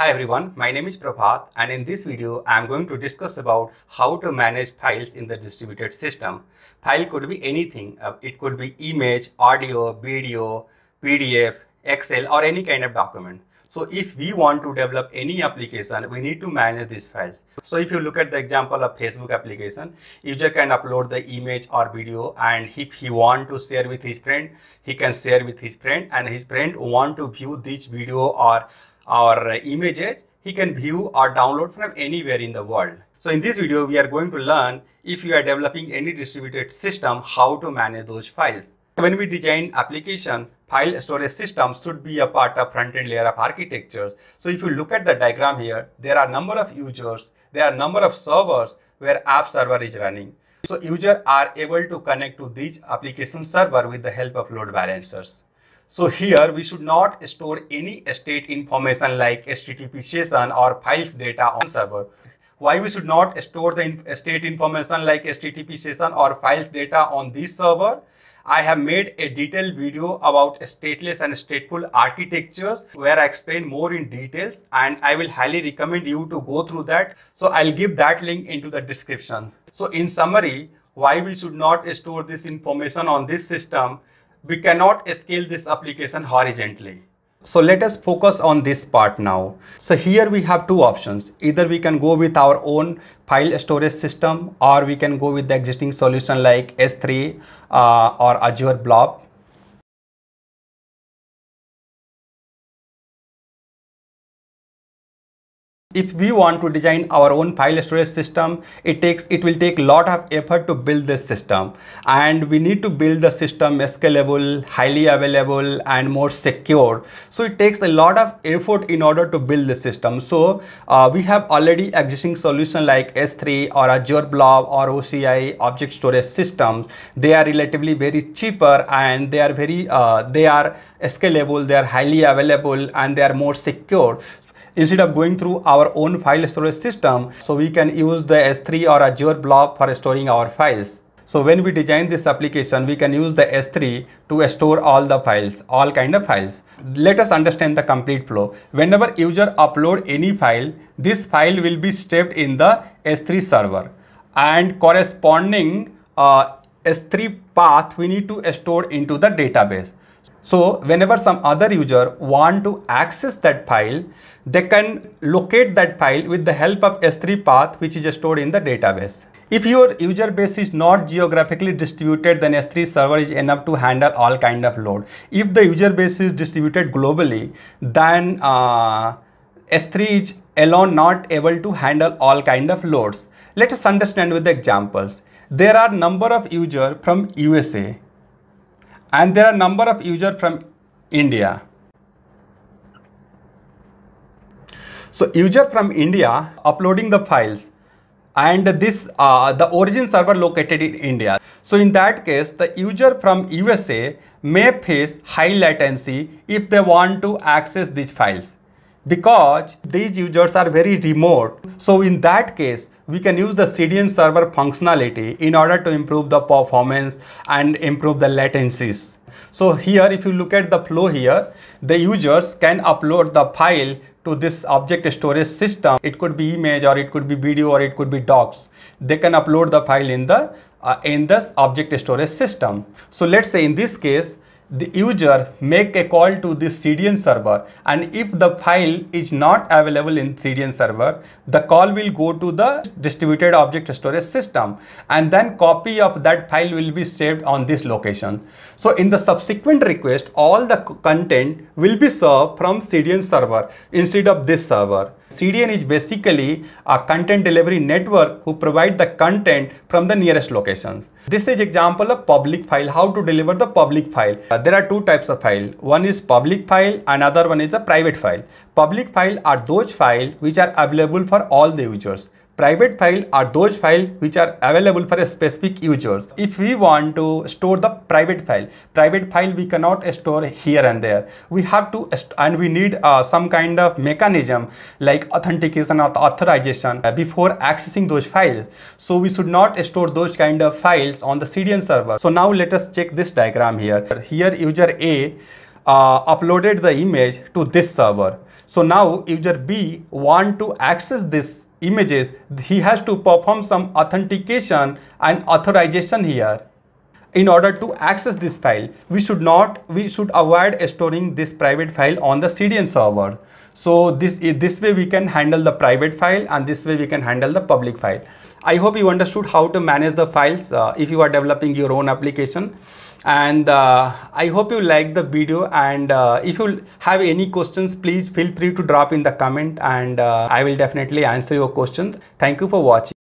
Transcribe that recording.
Hi everyone, my name is Prabhat and in this video I am going to discuss about how to manage files in the distributed system. File could be anything. Uh, it could be image, audio, video, PDF, Excel or any kind of document. So if we want to develop any application, we need to manage these files. So if you look at the example of Facebook application, user can upload the image or video and if he want to share with his friend, he can share with his friend and his friend want to view this video or our uh, images he can view or download from anywhere in the world. So in this video, we are going to learn if you are developing any distributed system, how to manage those files. When we design application, file storage system should be a part of front-end layer of architectures. So if you look at the diagram here, there are number of users, there are number of servers where app server is running. So users are able to connect to these application server with the help of load balancers. So here we should not store any state information like HTTP session or files data on server. Why we should not store the state information like HTTP session or files data on this server? I have made a detailed video about stateless and stateful architectures where I explain more in details and I will highly recommend you to go through that. So I'll give that link into the description. So in summary, why we should not store this information on this system we cannot scale this application horizontally. So let us focus on this part now. So here we have two options. Either we can go with our own file storage system or we can go with the existing solution like S3 uh, or Azure Blob if we want to design our own file storage system, it takes it will take a lot of effort to build this system. And we need to build the system scalable, highly available, and more secure. So it takes a lot of effort in order to build the system. So uh, we have already existing solution like S3 or Azure Blob or OCI object storage systems. They are relatively very cheaper and they are very uh, they are scalable, they are highly available and they are more secure. Instead of going through our own file storage system, so we can use the S3 or Azure Blob for storing our files. So when we design this application, we can use the S3 to store all the files, all kind of files. Let us understand the complete flow. Whenever user upload any file, this file will be saved in the S3 server and corresponding uh, S3 path we need to store into the database. So whenever some other user want to access that file, they can locate that file with the help of S3 path which is stored in the database. If your user base is not geographically distributed, then S3 server is enough to handle all kind of load. If the user base is distributed globally, then uh, S3 is alone not able to handle all kind of loads. Let us understand with the examples. There are number of user from USA and there are number of user from India. So user from India uploading the files and this uh, the origin server located in India. So in that case, the user from USA may face high latency if they want to access these files because these users are very remote so in that case, we can use the CDN server functionality in order to improve the performance and improve the latencies. So here, if you look at the flow here, the users can upload the file to this object storage system. It could be image or it could be video or it could be docs. They can upload the file in the uh, in this object storage system. So let's say in this case, the user make a call to this CDN server and if the file is not available in CDN server, the call will go to the distributed object storage system and then copy of that file will be saved on this location. So in the subsequent request, all the content will be served from CDN server instead of this server. CDN is basically a content delivery network who provide the content from the nearest locations. This is example of public file, how to deliver the public file. Uh, there are two types of file. One is public file, another one is a private file. Public file are those file which are available for all the users. Private file are those files which are available for a specific users. If we want to store the private file, private file we cannot store here and there. We have to and we need uh, some kind of mechanism like authentication or authorization uh, before accessing those files. So we should not store those kind of files on the CDN server. So now let us check this diagram here. Here user A uh, uploaded the image to this server. So now user B want to access this images, he has to perform some authentication and authorization here. In order to access this file, we should not, we should avoid storing this private file on the CDN server. So this, this way we can handle the private file and this way we can handle the public file. I hope you understood how to manage the files uh, if you are developing your own application and uh, I hope you like the video and uh, if you have any questions please feel free to drop in the comment and uh, I will definitely answer your questions. Thank you for watching.